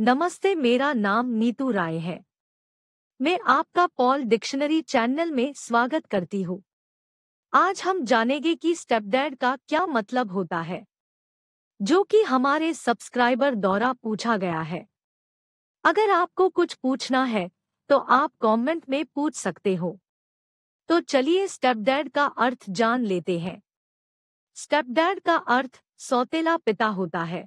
नमस्ते मेरा नाम नीतू राय है मैं आपका पॉल डिक्शनरी चैनल में स्वागत करती हूँ आज हम जानेंगे कि स्टेपडैड का क्या मतलब होता है जो कि हमारे सब्सक्राइबर द्वारा पूछा गया है अगर आपको कुछ पूछना है तो आप कमेंट में पूछ सकते हो तो चलिए स्टेपडैड का अर्थ जान लेते हैं स्टेपडैड का अर्थ सौतेला पिता होता है